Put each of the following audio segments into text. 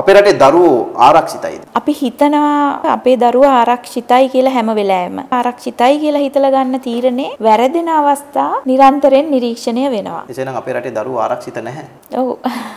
අපේ රටේ දරුවෝ ආරක්ෂිතයිද? අපි හිතනවා අපේ දරුවා ආරක්ෂිතයි කියලා හැම වෙලාවෙම. ආරක්ෂිතයි කියලා හිතලා ගන්න තීරණේ වැරදෙන අවස්ථා නිරන්තරයෙන් නිරීක්ෂණය වෙනවා. එසේනම් අපේ රටේ දරුවෝ ආරක්ෂිත නැහැ. ඔව්.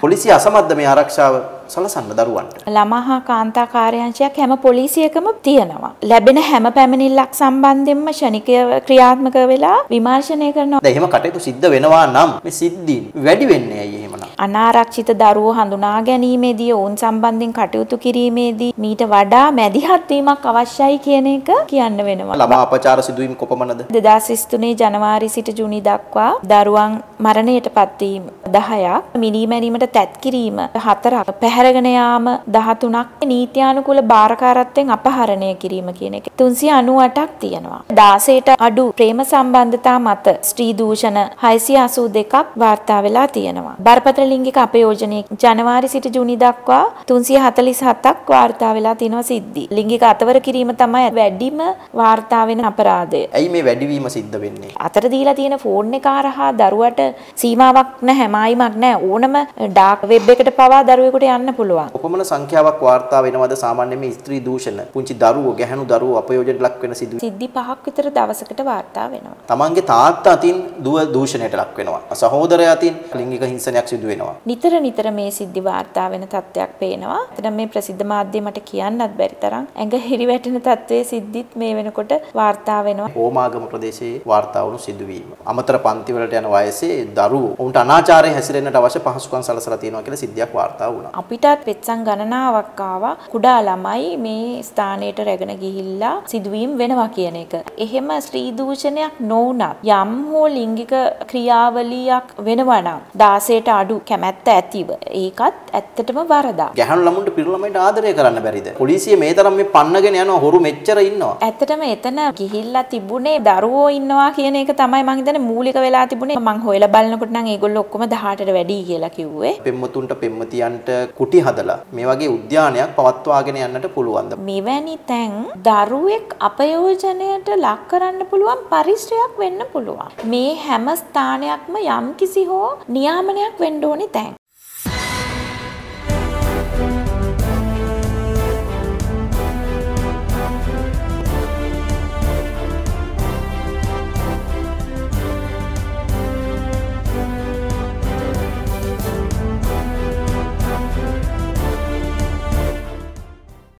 පොලිසිය අසමත්ද මේ ආරක්ෂාව සලසන්න දරුවන්ට? ළමා හා කාන්තා කාර්යාංශයක් හැම පොලිසියකම තියෙනවා. ලැබෙන හැම පැමිණිල්ලක් සම්බන්ධයෙන්ම ෂණික ක්‍රියාත්මක වෙලා විමර්ශනය කරනවා. දැන් එහෙම කටයුතු සිද්ධ වෙනවා නම් මේ සිද්ධීන් වැඩි වෙන්නේ ඇයි? අනාරක්ෂිත දරුවෝ හඳුනා ගැනීමේදී ඔවුන් සම්බන්ධයෙන් කටයුතු කිරීමේදී මීට වඩා මැදිහත් වීමක් අවශ්‍යයි කියන එක කියන්න වෙනවා. ළමා අපචාර සිදුවීම් කොපමණද? 2023 ජනවාරි සිට ජුනි දක්වා දරුවන් මරණයට පත්වීම 10ක් මිනීමැරීමට තැත් කිරීම 4ක් පැහැරගෙන යාම 13ක් නීත්‍යානුකූල බාරකාරත්වයෙන් අපහරණය කිරීම කියන එක 398ක් තියෙනවා 16ට අඩු ප්‍රේම සම්බන්ධතා මත ස්ත්‍රී දූෂණ 682ක් වාර්තා වෙලා තියෙනවා බරපතල ලිංගික අපයෝජනය ජනවාරි සිට ජුනි දක්වා 347ක් වාර්තා වෙලා තියෙනවා සිද්ධි ලිංගික අතවර කිරීම තමයි වැඩිම වාර්තා වෙන අපරාධය. ඇයි මේ වැඩිවීම සිද්ධ වෙන්නේ? අතර දීලා තියෙන ෆෝන් එක හරහා දරුවට සීමාවක් නැහැ මායිමක් නැහැ ඕනම ඩාක් වෙබ් එකට පවා දරුවෙකුට යන්න පුළුවන්. කොපමණ සංඛ්‍යාවක් වාර්තා වෙනවද සාමාන්‍යයෙන් මේ ස්ත්‍රී දූෂණ පුංචි දරුවෝ ගැහැණු දරුවෝ අපයෝජනට ලක් වෙන සිදුවීම් සිද්ධි පහක් විතර දවසකට වාර්තා වෙනවා. තමන්ගේ තාත්තා අතින් දුව දූෂණයට ලක් වෙනවා. සහෝදරයා අතින් ලිංගික හිංසනයක් සිදු වෙනවා. නිතර නිතර මේ සිද්ධි වාර්තා වෙන තත්ත්වයක් පේනවා. එතන මේ ප්‍රසිද්ධ මාධ්‍යයට කියන්නත් බැරි තරම් ඇඟ හිරිවැටෙන තත්ත්වයේ සිද්ධිත් මේ වෙනකොට වාර්තා වෙනවා. ඕමාගම ප්‍රදේශයේ වාර්තා වුණු සිදුවීම. අමතර පන්ති වලට යන වයසේ දරුවෝ ඔවුන්ට අනාචාරය හැසිරෙන්නට අවශ්‍ය පහසුකම් සලසලා තියෙනවා කියලා සිද්ධියක් වාර්තා වුණා. අපිටත් පෙත්සම් ගණනාවක් ආවා කුඩා ළමයි මේ ස්ථානයට රැගෙන ගිහිල්ලා සිදුවීම් වෙනවා කියන එක. එහෙම ස්ත්‍රී දූෂණයක් නොවුණත් යම් හෝ ලිංගික ක්‍රියාවලියක් වෙනවා නම් 16ට අඩු කැමැත්ත ඇතිව ඒකත් ඇත්තටම වරදක්. ගැහණු ළමුන්ට පිරිමි ළමයින්ට ආදරය කරන්න බැරිද? පොලිසිය මේ තරම් මේ පන්නගෙන යනවා හොරු මෙච්චර ඉන්නවා. ඇත්තටම එතන ගිහිල්ලා තිබුණේ දරුවෝ ඉන්නවා කියන එක තමයි මං හිතන්නේ මූලික වෙලා තිබුණේ මං හොයලා හොයලා බලනකොට නම් ඒගොල්ලෝ ඔක්කොම 18ට වැඩි කියලා කිව්වේ. පෙම්වතුන්ට පෙම්වතියන්ට කුටි හදලා මේ වගේ උද්‍යානයක් පවත්වාගෙන යන්නට පුළුවන්. මෙවැනි තැන් දරුවෙක් අපයෝජනයට ලක් කරන්න පුළුවන් පරිශ්‍රයක් වෙන්න පුළුවන්. මේ හැම ස්ථානයක්ම යම්කිසි හෝ නියාමනයක් වෙන්න ඕනි තැන්.